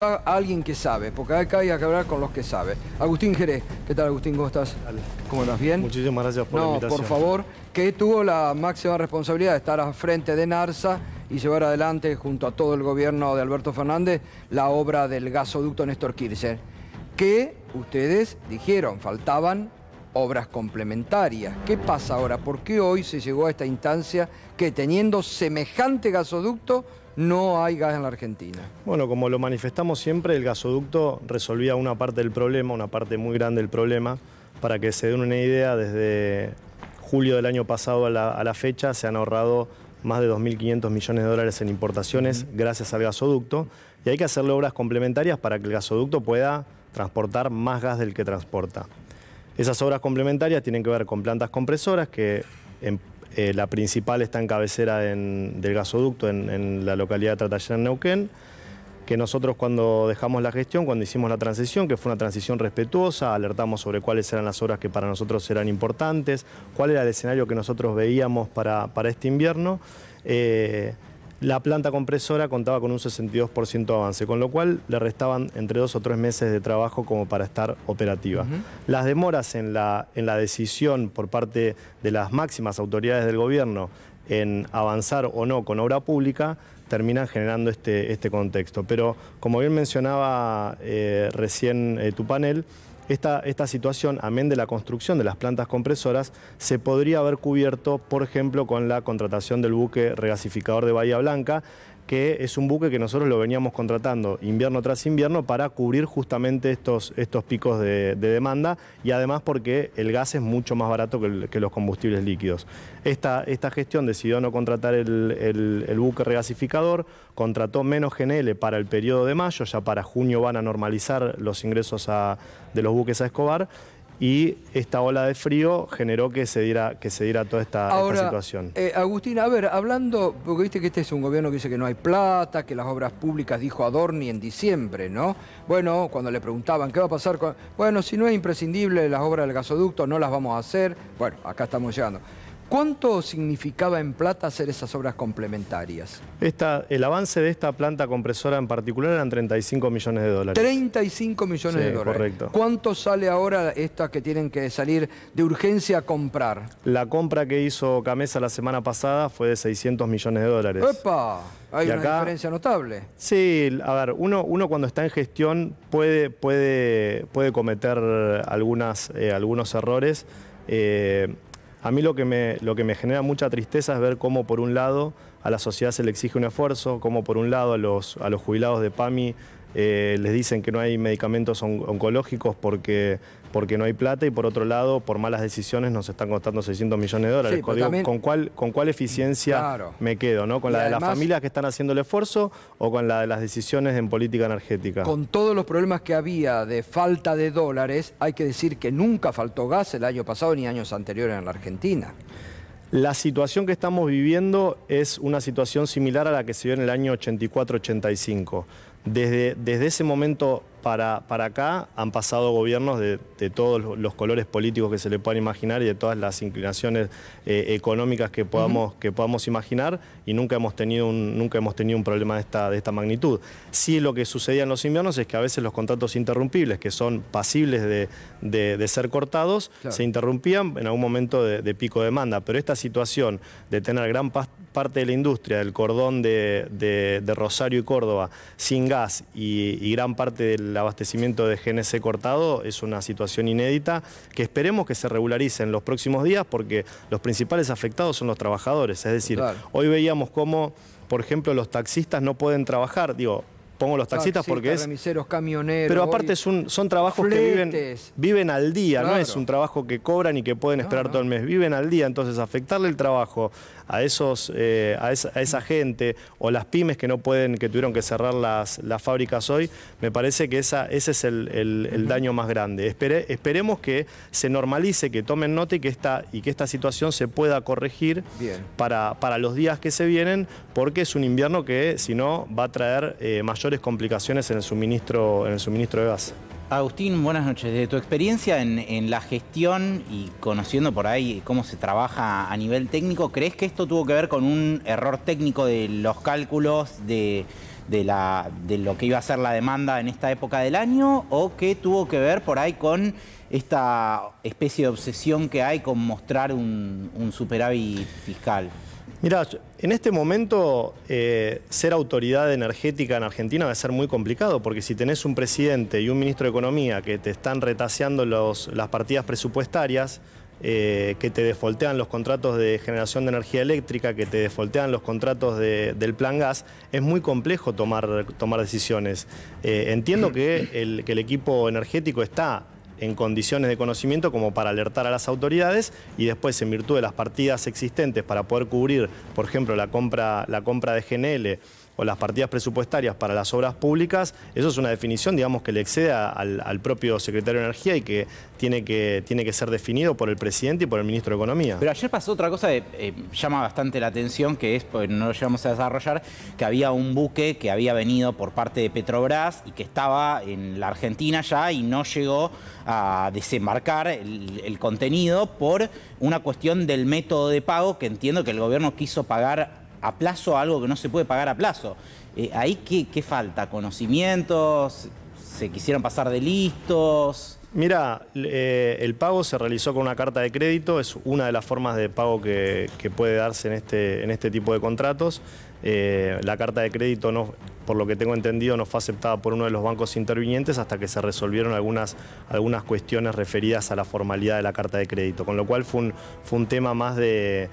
alguien que sabe, porque acá hay que hablar con los que saben. Agustín Jerez, ¿qué tal Agustín? ¿Cómo estás? ¿Cómo estás? ¿Bien? Muchísimas gracias por la invitación. por favor, que tuvo la máxima responsabilidad de estar al frente de NARSA y llevar adelante, junto a todo el gobierno de Alberto Fernández, la obra del gasoducto Néstor Kirchner, que ustedes dijeron, faltaban obras complementarias. ¿Qué pasa ahora? ¿Por qué hoy se llegó a esta instancia que teniendo semejante gasoducto no hay gas en la Argentina. Bueno, como lo manifestamos siempre, el gasoducto resolvía una parte del problema, una parte muy grande del problema. Para que se den una idea, desde julio del año pasado a la, fecha se han ahorrado más de 2.500 millones de dólares en importaciones gracias al gasoducto. Y hay que hacerle obras complementarias para que el gasoducto pueda transportar más gas del que transporta. Esas obras complementarias tienen que ver con plantas compresoras que eh, la principal está en cabecera del gasoducto en, la localidad de Tratayán, Neuquén, que nosotros cuando dejamos la gestión, cuando hicimos la transición, que fue una transición respetuosa, alertamos sobre cuáles eran las obras que para nosotros eran importantes, cuál era el escenario que nosotros veíamos para, este invierno. Eh, la planta compresora contaba con un 62% de avance, con lo cual le restaban entre dos o tres meses de trabajo como para estar operativa. Las demoras en la, en la decisión por parte de las máximas autoridades del gobierno en avanzar o no con obra pública terminan generando este, este contexto. Pero como bien mencionaba eh, recién eh, tu panel, esta, situación, amén de la construcción de las plantas compresoras, se podría haber cubierto, por ejemplo, con la contratación del buque regasificador de Bahía Blanca, que es un buque que nosotros lo veníamos contratando invierno tras invierno para cubrir justamente estos, estos picos de, demanda y además porque el gas es mucho más barato que, los combustibles líquidos. Esta, esta, gestión decidió no contratar el, buque regasificador, contrató menos GNL para el periodo de mayo, ya para junio van a normalizar los ingresos de los buques a Escobar y esta ola de frío generó que se diera, que se diera toda esta, situación. Eh, Agustín, a ver, hablando, porque viste que este es un gobierno que dice que no hay plata, que las obras públicas dijo Adorni en diciembre, ¿no? Bueno, cuando le preguntaban qué va a pasar con... Bueno, si no es imprescindible las obras del gasoducto, no las vamos a hacer. Bueno, acá estamos llegando. ¿Cuánto significaba en plata hacer esas obras complementarias? el avance de esta planta compresora en particular eran 35 millones de dólares. 35 millones de dólares. Correcto. ¿Cuánto sale ahora estas que tienen que salir de urgencia a comprar? La compra que hizo Camesa la semana pasada fue de 600 millones de dólares. ¡Epa! Hay una diferencia notable. Sí, a ver, uno, cuando está en gestión puede, cometer eh, algunos errores. Eh, a mí lo que, me, lo que me genera mucha tristeza es ver cómo por un lado a la sociedad se le exige un esfuerzo, cómo por un lado a los, a los jubilados de PAMI eh, les dicen que no hay medicamentos oncológicos porque, porque no hay plata y por otro lado, por malas decisiones nos están costando 600 millones de dólares. ¿con, cuál, ¿Con cuál eficiencia me quedo? ¿no? ¿Con la de las familias que están haciendo el esfuerzo o con la de las decisiones en política energética? Con todos los problemas que había de falta de dólares, hay que decir que nunca faltó gas el año pasado ni años anteriores en la Argentina. La situación que estamos viviendo es una situación similar a la que se vio en el año 84-85, desde, ese momento para, para, acá han pasado gobiernos de, todos los colores políticos que se le puedan imaginar y de todas las inclinaciones eh, económicas que podamos, que podamos imaginar y nunca hemos tenido un, nunca hemos tenido un problema de esta, de esta magnitud. Sí lo que sucedía en los inviernos es que a veces los contratos interrumpibles, que son pasibles de, ser cortados, se interrumpían en algún momento de, pico de demanda, pero esta situación de tener gran parte de la industria, del cordón de, Rosario y Córdoba, sin gas y, gran parte del abastecimiento de GNC cortado, es una situación inédita que esperemos que se regularice en los próximos días porque los principales afectados son los trabajadores. Es decir, hoy veíamos cómo, por ejemplo, los taxistas no pueden trabajar, digo, pongo los taxistas porque es... camioneros. Pero aparte son trabajos que viven, al día, no es un trabajo que cobran y que pueden esperar todo el mes, viven al día, entonces afectarle el trabajo a, esos, eh, a, esa, gente o las pymes que no pueden, que tuvieron que cerrar las, fábricas hoy, me parece que esa, ese es el, daño más grande. esperemos que se normalice, que tomen nota y que esta, y que esta situación se pueda corregir Para, para los días que se vienen, porque es un invierno que si no va a traer eh, mayor complicaciones en el suministro, en el suministro de gas. Agustín, buenas noches. De tu experiencia en, la gestión y conociendo por ahí cómo se trabaja a nivel técnico, ¿crees que esto tuvo que ver con un error técnico de los cálculos de, de, lo que iba a ser la demanda en esta época del año o que tuvo que ver por ahí con esta especie de obsesión que hay con mostrar un superávit fiscal? Mira, en este momento eh, ser autoridad energética en Argentina va a ser muy complicado, porque si tenés un presidente y un ministro de Economía que te están retaseando las partidas presupuestarias, eh, que te desfoltean los contratos de generación de energía eléctrica, que te desfoltean los contratos del plan gas, es muy complejo tomar, tomar decisiones. Eh, entiendo que el equipo energético está en condiciones de conocimiento como para alertar a las autoridades y después en virtud de las partidas existentes para poder cubrir, por ejemplo, la compra, la compra de GNL o las partidas presupuestarias para las obras públicas, eso es una definición, digamos, que le excede al, propio secretario de Energía y que tiene, que tiene que ser definido por el presidente y por el ministro de Economía. Pero ayer pasó otra cosa que eh, llama bastante la atención, que es, pues no lo llevamos a desarrollar, que había un buque que había venido por parte de Petrobras y que estaba en la Argentina ya y no llegó a desembarcar el contenido por una cuestión del método de pago que entiendo que el gobierno quiso pagar a plazo algo que no se puede pagar a plazo. Eh, ¿Ahí qué, falta? ¿Conocimientos? ¿Se quisieron pasar de listos? Mira, eh, el pago se realizó con una carta de crédito, es una de las formas de pago que, puede darse en este, en este tipo de contratos. Eh, la carta de crédito no, por lo que tengo entendido, no fue aceptada por uno de los bancos intervinientes hasta que se resolvieron algunas, algunas cuestiones referidas a la formalidad de la carta de crédito, con lo cual fue un, fue un tema más de,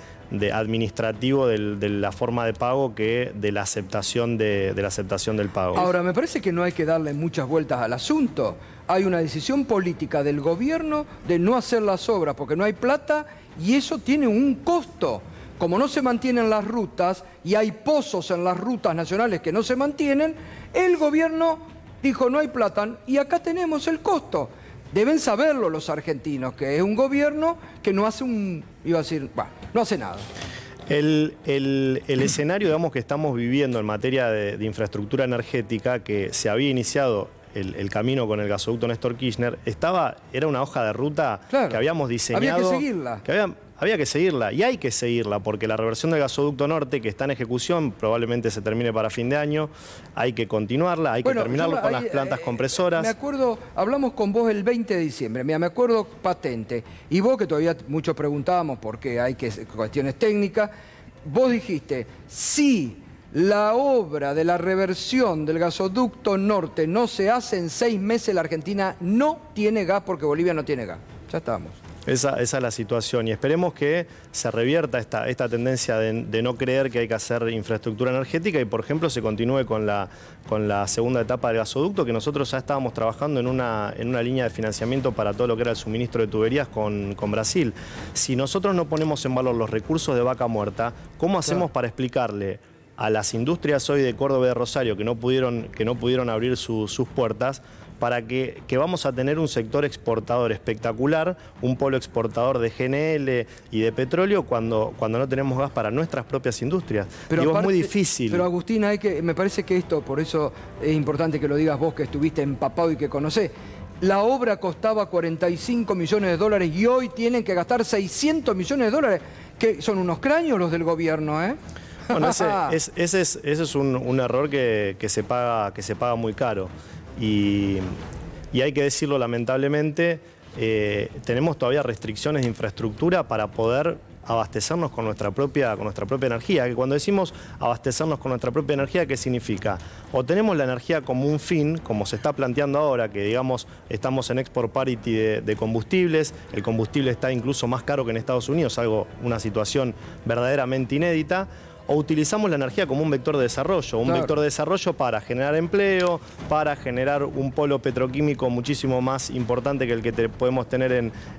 administrativo de la forma de pago que de la aceptación de la aceptación del pago. Ahora, me parece que no hay que darle muchas vueltas al asunto. Hay una decisión política del gobierno de no hacer las obras porque no hay plata y eso tiene un costo como no se mantienen las rutas y hay pozos en las rutas nacionales que no se mantienen, el gobierno dijo no hay plata y acá tenemos el costo. Deben saberlo los argentinos, que es un gobierno que no hace un, iba a decir, no hace nada. El, escenario digamos, que estamos viviendo en materia de, infraestructura energética, que se había iniciado el, camino con el gasoducto Néstor Kirchner, estaba, era una hoja de ruta que habíamos diseñado. Había que seguirla había que seguirla y hay que seguirla porque la reversión del gasoducto norte que está en ejecución probablemente se termine para fin de año, hay que continuarla, hay que terminarlo con las eh, plantas eh, compresoras. Me acuerdo, hablamos con vos el 20 de diciembre, mira, me acuerdo patente, y vos que todavía muchos preguntábamos por qué hay que, cuestiones técnicas, vos dijiste, si La obra de la reversión del gasoducto norte no se hace en seis meses, la Argentina no tiene gas porque Bolivia no tiene gas. Ya estamos. Esa, es la situación y esperemos que se revierta esta, tendencia de, no creer que hay que hacer infraestructura energética y, por ejemplo, se continúe con la, con la segunda etapa del gasoducto, que nosotros ya estábamos trabajando en una, línea de financiamiento para todo lo que era el suministro de tuberías con, Brasil. Si nosotros no ponemos en valor los recursos de vaca muerta, ¿cómo hacemos para explicarle a las industrias hoy de Córdoba y de Rosario que no pudieron, que no pudieron abrir sus puertas? para que, vamos a tener un sector exportador espectacular, un polo exportador de GNL y de petróleo cuando, cuando no tenemos gas para nuestras propias industrias. Pero es muy difícil. Pero Agustina, me parece que esto, por eso es importante que lo digas vos que estuviste empapado y que conocés. La obra costaba 45 millones de dólares y hoy tienen que gastar 600 millones de dólares, que son unos cráneos los del gobierno, ¿eh? Bueno, ese, es, ese es, un, error se paga, que se paga muy caro y, hay que decirlo lamentablemente, eh, tenemos todavía restricciones de infraestructura para poder abastecernos con nuestra, propia, con nuestra propia energía. Que cuando decimos abastecernos con nuestra propia energía, ¿qué significa? O tenemos la energía como un fin, como se está planteando ahora, que digamos estamos en export parity de combustibles, el combustible está incluso más caro que en Estados Unidos, algo, una situación verdaderamente inédita o utilizamos la energía como un vector de desarrollo, un vector de desarrollo para generar empleo, para generar un polo petroquímico muchísimo más importante que el que podemos tener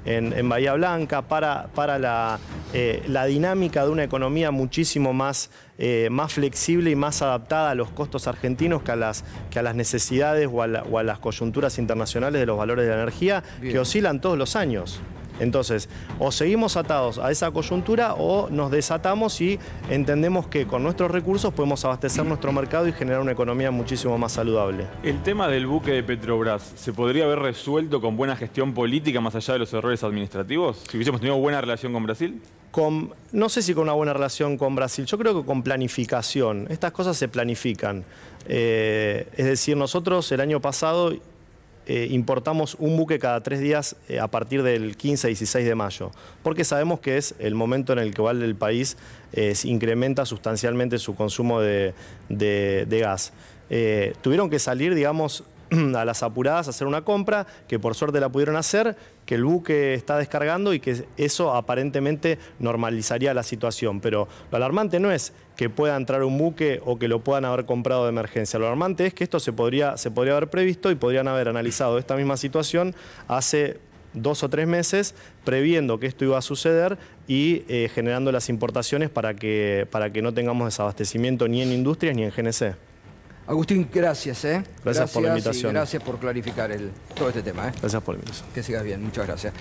en, Bahía Blanca, para, para eh, la, dinámica de una economía muchísimo más... Eh, más flexible y más adaptada a los costos argentinos que a las, que a las necesidades o a, las coyunturas internacionales de los valores de la energía que oscilan todos los años. Entonces, o seguimos atados a esa coyuntura o nos desatamos y entendemos que con nuestros recursos podemos abastecer nuestro mercado y generar una economía muchísimo más saludable. El tema del buque de Petrobras, ¿se podría haber resuelto con buena gestión política más allá de los errores administrativos? Si hubiésemos tenido buena relación con Brasil. Con, no sé si con una buena relación con Brasil, yo creo que con planificación. Estas cosas se planifican. Eh, es decir, nosotros el año pasado eh, importamos un buque cada tres días eh, a partir del 15 y 16 de mayo, porque sabemos que es el momento en el que el país eh, incrementa sustancialmente su consumo de, de gas. tuvieron que salir, digamos, a las apuradas a hacer una compra, que por suerte la pudieron hacer, que el buque está descargando y que eso aparentemente normalizaría la situación. Pero lo alarmante no es que pueda entrar un buque o que lo puedan haber comprado de emergencia. Lo alarmante es que esto se podría, haber previsto y podrían haber analizado esta misma situación hace dos o tres meses previendo que esto iba a suceder y eh, generando las importaciones para que, para que no tengamos desabastecimiento ni en industrias ni en GNC. Agustín, gracias, ¿eh? Gracias, por la invitación. gracias por clarificar todo este tema, ¿eh? Gracias por la invitación. Que sigas bien, muchas gracias.